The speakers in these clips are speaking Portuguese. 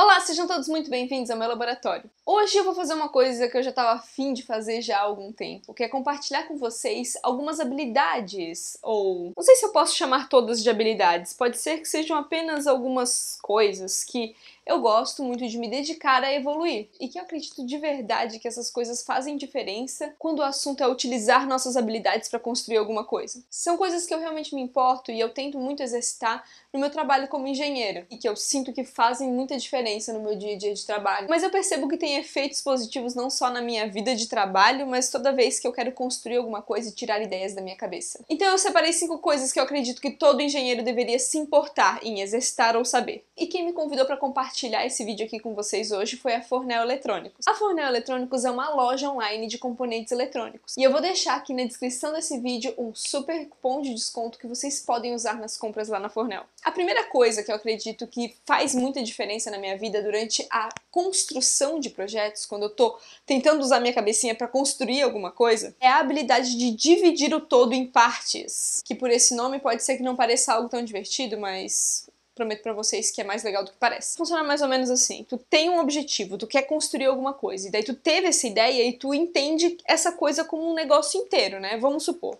Hola, Olá, ah, sejam todos muito bem-vindos ao meu laboratório. Hoje eu vou fazer uma coisa que eu já estava afim de fazer já há algum tempo, que é compartilhar com vocês algumas habilidades, ou não sei se eu posso chamar todas de habilidades, pode ser que sejam apenas algumas coisas que eu gosto muito de me dedicar a evoluir e que eu acredito de verdade que essas coisas fazem diferença quando o assunto é utilizar nossas habilidades para construir alguma coisa. São coisas que eu realmente me importo e eu tento muito exercitar no meu trabalho como engenheiro e que eu sinto que fazem muita diferença no meu dia a dia de trabalho. Mas eu percebo que tem efeitos positivos não só na minha vida de trabalho, mas toda vez que eu quero construir alguma coisa e tirar ideias da minha cabeça. Então eu separei cinco coisas que eu acredito que todo engenheiro deveria se importar em exercitar ou saber. E quem me convidou para compartilhar esse vídeo aqui com vocês hoje foi a Fornel Eletrônicos. A Fornel Eletrônicos é uma loja online de componentes eletrônicos. E eu vou deixar aqui na descrição desse vídeo um super cupom de desconto que vocês podem usar nas compras lá na Fornel. A primeira coisa que eu acredito que faz muita diferença na minha vida vida durante a construção de projetos, quando eu estou tentando usar minha cabecinha para construir alguma coisa, é a habilidade de dividir o todo em partes, que por esse nome pode ser que não pareça algo tão divertido, mas prometo para vocês que é mais legal do que parece. Funciona mais ou menos assim: tu tem um objetivo, tu quer construir alguma coisa, e daí tu teve essa ideia e tu entende essa coisa como um negócio inteiro, né? Vamos supor.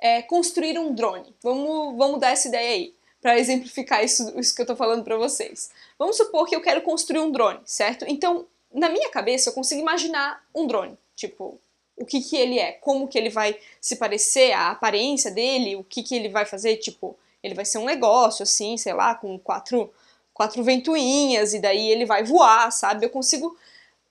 É, construir um drone. Vamos, vamos dar essa ideia aí para exemplificar isso, isso que eu estou falando para vocês. Vamos supor que eu quero construir um drone, certo? Então, na minha cabeça, eu consigo imaginar um drone, tipo, o que, que ele é, como que ele vai se parecer, a aparência dele, o que, que ele vai fazer, tipo, ele vai ser um negócio, assim, sei lá, com quatro, quatro ventoinhas, e daí ele vai voar, sabe? Eu consigo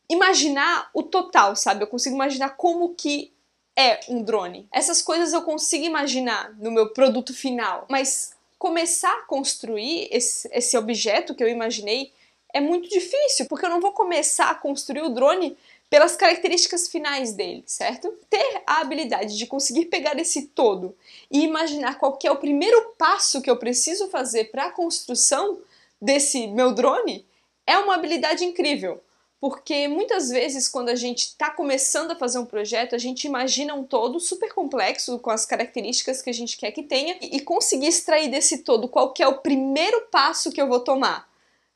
imaginar o total, sabe? Eu consigo imaginar como que é um drone. Essas coisas eu consigo imaginar no meu produto final, mas começar a construir esse, esse objeto que eu imaginei é muito difícil, porque eu não vou começar a construir o drone pelas características finais dele, certo? Ter a habilidade de conseguir pegar esse todo e imaginar qual que é o primeiro passo que eu preciso fazer para a construção desse meu drone é uma habilidade incrível porque muitas vezes quando a gente está começando a fazer um projeto, a gente imagina um todo super complexo com as características que a gente quer que tenha e, conseguir extrair desse todo qual é o primeiro passo que eu vou tomar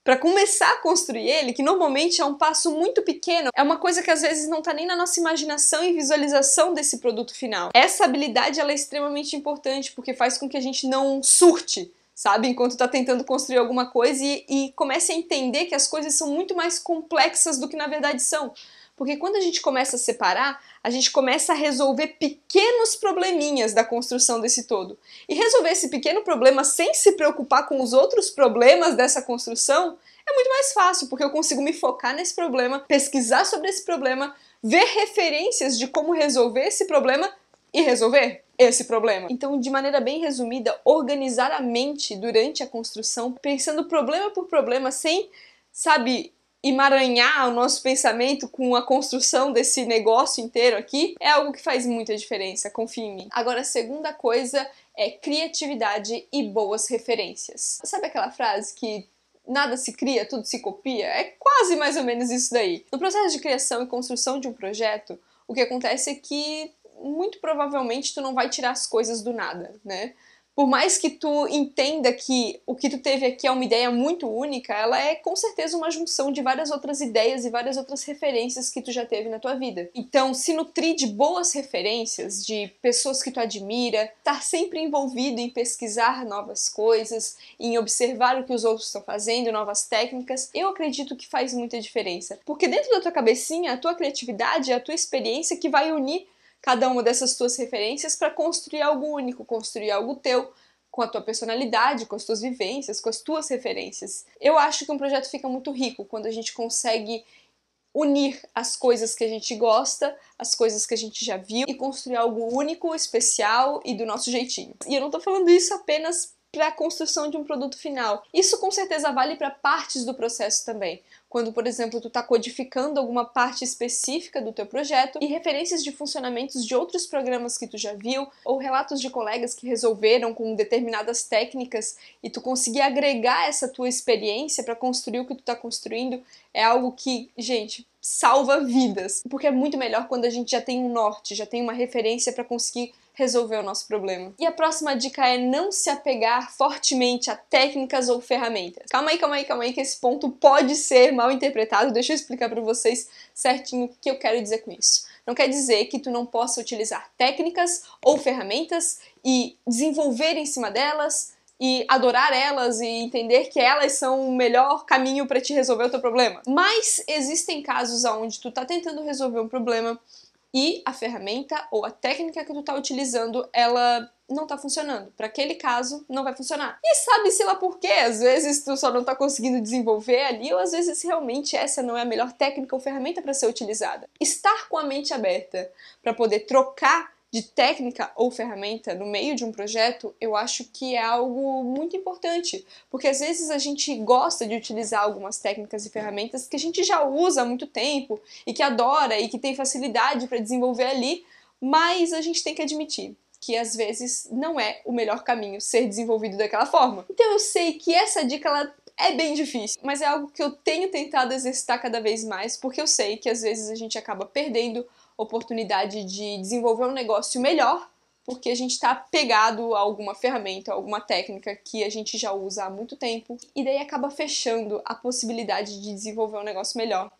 para começar a construir ele, que normalmente é um passo muito pequeno, é uma coisa que às vezes não está nem na nossa imaginação e visualização desse produto final. Essa habilidade ela é extremamente importante porque faz com que a gente não surte sabe? Enquanto está tentando construir alguma coisa e, e comece a entender que as coisas são muito mais complexas do que na verdade são. Porque quando a gente começa a separar, a gente começa a resolver pequenos probleminhas da construção desse todo. E resolver esse pequeno problema sem se preocupar com os outros problemas dessa construção é muito mais fácil, porque eu consigo me focar nesse problema, pesquisar sobre esse problema, ver referências de como resolver esse problema e resolver esse problema. Então, de maneira bem resumida, organizar a mente durante a construção, pensando problema por problema, sem, sabe, emaranhar o nosso pensamento com a construção desse negócio inteiro aqui, é algo que faz muita diferença, confia em mim. Agora, a segunda coisa é criatividade e boas referências. Sabe aquela frase que nada se cria, tudo se copia? É quase mais ou menos isso daí. No processo de criação e construção de um projeto, o que acontece é que muito provavelmente tu não vai tirar as coisas do nada, né? Por mais que tu entenda que o que tu teve aqui é uma ideia muito única, ela é com certeza uma junção de várias outras ideias e várias outras referências que tu já teve na tua vida. Então, se nutrir de boas referências, de pessoas que tu admira, estar tá sempre envolvido em pesquisar novas coisas, em observar o que os outros estão fazendo, novas técnicas, eu acredito que faz muita diferença. Porque dentro da tua cabecinha, a tua criatividade, é a tua experiência que vai unir cada uma dessas tuas referências para construir algo único, construir algo teu, com a tua personalidade, com as tuas vivências, com as tuas referências. Eu acho que um projeto fica muito rico quando a gente consegue unir as coisas que a gente gosta, as coisas que a gente já viu e construir algo único, especial e do nosso jeitinho. E eu não tô falando isso apenas para a construção de um produto final. Isso com certeza vale para partes do processo também, quando, por exemplo, tu está codificando alguma parte específica do teu projeto e referências de funcionamentos de outros programas que tu já viu ou relatos de colegas que resolveram com determinadas técnicas e tu conseguir agregar essa tua experiência para construir o que tu está construindo é algo que, gente, salva vidas, porque é muito melhor quando a gente já tem um norte, já tem uma referência para conseguir resolver o nosso problema. E a próxima dica é não se apegar fortemente a técnicas ou ferramentas. Calma aí, calma aí, calma aí, que esse ponto pode ser mal interpretado. Deixa eu explicar para vocês certinho o que eu quero dizer com isso. Não quer dizer que tu não possa utilizar técnicas ou ferramentas e desenvolver em cima delas e adorar elas e entender que elas são o melhor caminho para te resolver o teu problema. Mas existem casos onde tu tá tentando resolver um problema e a ferramenta ou a técnica que tu tá utilizando, ela não tá funcionando. Para aquele caso, não vai funcionar. E sabe-se lá por quê? Às vezes tu só não tá conseguindo desenvolver ali, ou às vezes realmente essa não é a melhor técnica ou ferramenta para ser utilizada. Estar com a mente aberta para poder trocar de técnica ou ferramenta no meio de um projeto, eu acho que é algo muito importante, porque às vezes a gente gosta de utilizar algumas técnicas e ferramentas que a gente já usa há muito tempo e que adora e que tem facilidade para desenvolver ali, mas a gente tem que admitir que às vezes não é o melhor caminho ser desenvolvido daquela forma. Então eu sei que essa dica ela é bem difícil, mas é algo que eu tenho tentado exercitar cada vez mais, porque eu sei que às vezes a gente acaba perdendo oportunidade de desenvolver um negócio melhor, porque a gente está pegado a alguma ferramenta, a alguma técnica que a gente já usa há muito tempo, e daí acaba fechando a possibilidade de desenvolver um negócio melhor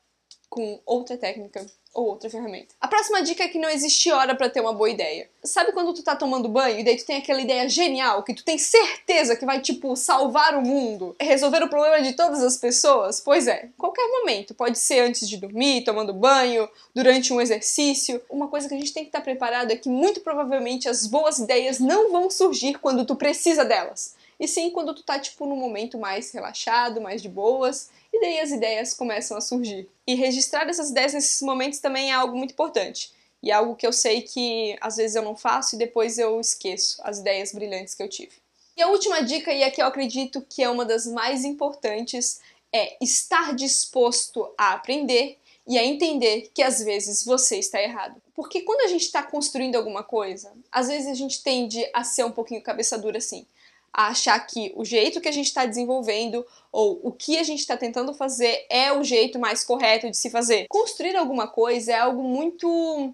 com outra técnica ou outra ferramenta. A próxima dica é que não existe hora para ter uma boa ideia. Sabe quando tu tá tomando banho e daí tu tem aquela ideia genial que tu tem certeza que vai tipo salvar o mundo, resolver o problema de todas as pessoas? Pois é, qualquer momento, pode ser antes de dormir, tomando banho, durante um exercício. Uma coisa que a gente tem que estar tá preparado é que muito provavelmente as boas ideias não vão surgir quando tu precisa delas. E sim quando tu tá tipo num momento mais relaxado, mais de boas e daí as ideias começam a surgir. E registrar essas ideias nesses momentos também é algo muito importante. E é algo que eu sei que às vezes eu não faço e depois eu esqueço as ideias brilhantes que eu tive. E a última dica, e aqui eu acredito que é uma das mais importantes, é estar disposto a aprender e a entender que às vezes você está errado. Porque quando a gente está construindo alguma coisa, às vezes a gente tende a ser um pouquinho cabeça dura assim a achar que o jeito que a gente está desenvolvendo ou o que a gente está tentando fazer é o jeito mais correto de se fazer. Construir alguma coisa é algo muito.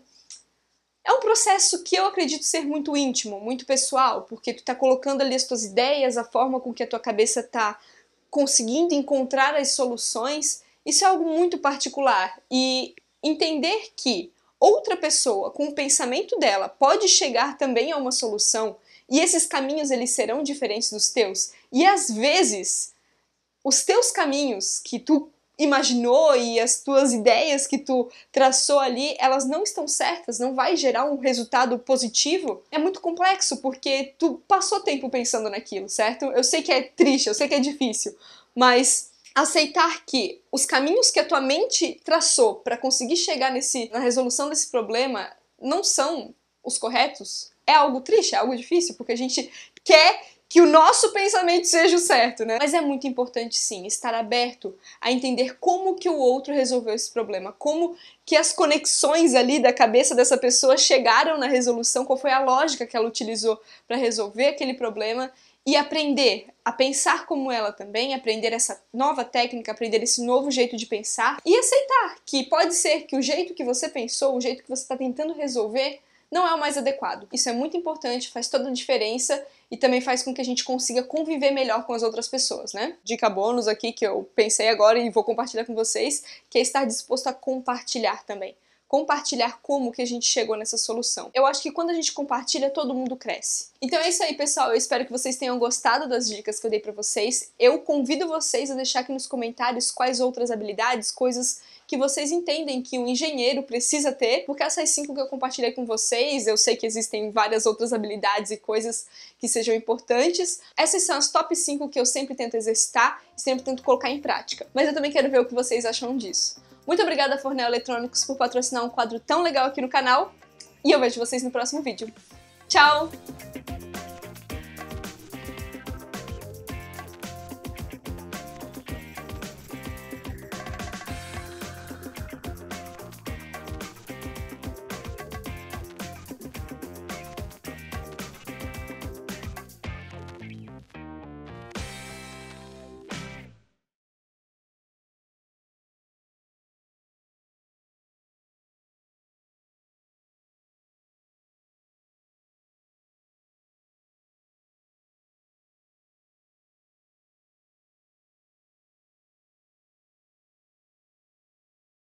É um processo que eu acredito ser muito íntimo, muito pessoal, porque tu está colocando ali as tuas ideias, a forma com que a tua cabeça está conseguindo encontrar as soluções. Isso é algo muito particular e entender que outra pessoa, com o pensamento dela, pode chegar também a uma solução e esses caminhos eles serão diferentes dos teus. E às vezes, os teus caminhos que tu imaginou e as tuas ideias que tu traçou ali, elas não estão certas, não vai gerar um resultado positivo. É muito complexo porque tu passou tempo pensando naquilo, certo? Eu sei que é triste, eu sei que é difícil, mas aceitar que os caminhos que a tua mente traçou para conseguir chegar nesse na resolução desse problema não são os corretos, é algo triste, é algo difícil, porque a gente quer que o nosso pensamento seja o certo, né? Mas é muito importante sim estar aberto a entender como que o outro resolveu esse problema, como que as conexões ali da cabeça dessa pessoa chegaram na resolução, qual foi a lógica que ela utilizou para resolver aquele problema e aprender a pensar como ela também, aprender essa nova técnica, aprender esse novo jeito de pensar e aceitar que pode ser que o jeito que você pensou, o jeito que você está tentando resolver não é o mais adequado. Isso é muito importante, faz toda a diferença e também faz com que a gente consiga conviver melhor com as outras pessoas, né? Dica bônus aqui que eu pensei agora e vou compartilhar com vocês, que é estar disposto a compartilhar também compartilhar como que a gente chegou nessa solução. Eu acho que quando a gente compartilha, todo mundo cresce. Então é isso aí, pessoal. Eu espero que vocês tenham gostado das dicas que eu dei para vocês. Eu convido vocês a deixar aqui nos comentários quais outras habilidades, coisas que vocês entendem que um engenheiro precisa ter, porque essas cinco que eu compartilhei com vocês, eu sei que existem várias outras habilidades e coisas que sejam importantes. Essas são as top 5 que eu sempre tento exercitar e sempre tento colocar em prática. Mas eu também quero ver o que vocês acham disso. Muito obrigada, Fornel Eletrônicos, por patrocinar um quadro tão legal aqui no canal. E eu vejo vocês no próximo vídeo. Tchau!